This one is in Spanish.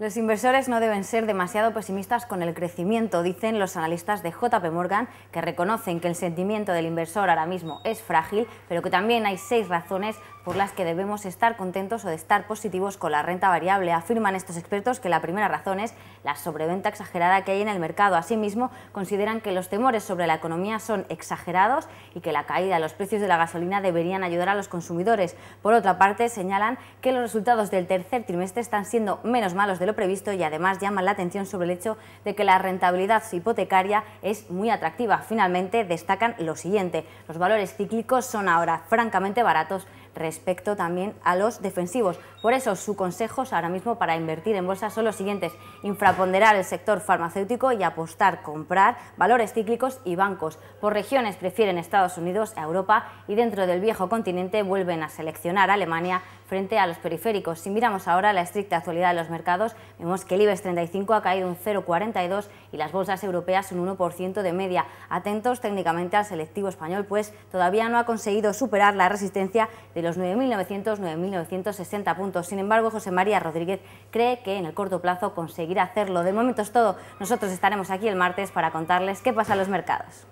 Los inversores no deben ser demasiado pesimistas con el crecimiento, dicen los analistas de JP Morgan, que reconocen que el sentimiento del inversor ahora mismo es frágil, pero que también hay seis razones por las que debemos estar contentos o de estar positivos con la renta variable. Afirman estos expertos que la primera razón es la sobreventa exagerada que hay en el mercado. Asimismo, consideran que los temores sobre la economía son exagerados y que la caída de los precios de la gasolina deberían ayudar a los consumidores. Por otra parte, señalan que los resultados del tercer trimestre están siendo menos malos lo previsto y además llaman la atención sobre el hecho de que la rentabilidad hipotecaria es muy atractiva. Finalmente destacan lo siguiente, los valores cíclicos son ahora francamente baratos respecto también a los defensivos. Por eso, sus consejos ahora mismo para invertir en bolsa son los siguientes. Infraponderar el sector farmacéutico y apostar, comprar valores cíclicos y bancos. Por regiones prefieren Estados Unidos a Europa y dentro del viejo continente vuelven a seleccionar Alemania frente a los periféricos. Si miramos ahora la estricta actualidad de los mercados, vemos que el IBEX 35 ha caído un 0,42 y las bolsas europeas un 1% de media. Atentos técnicamente al selectivo español, pues todavía no ha conseguido superar la resistencia de los 9.900, 9.960 puntos. Sin embargo, José María Rodríguez cree que en el corto plazo conseguirá hacerlo. De momento es todo. Nosotros estaremos aquí el martes para contarles qué pasa en los mercados.